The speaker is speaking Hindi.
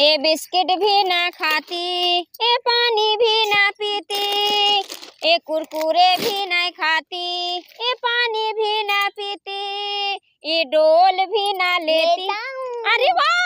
ये बिस्किट भी ना खाती ए पानी भी ना पीती ये कुरकुरे भी ना खाती ए पानी भी ना पीती ये डोल भी ना लेती अरे वाह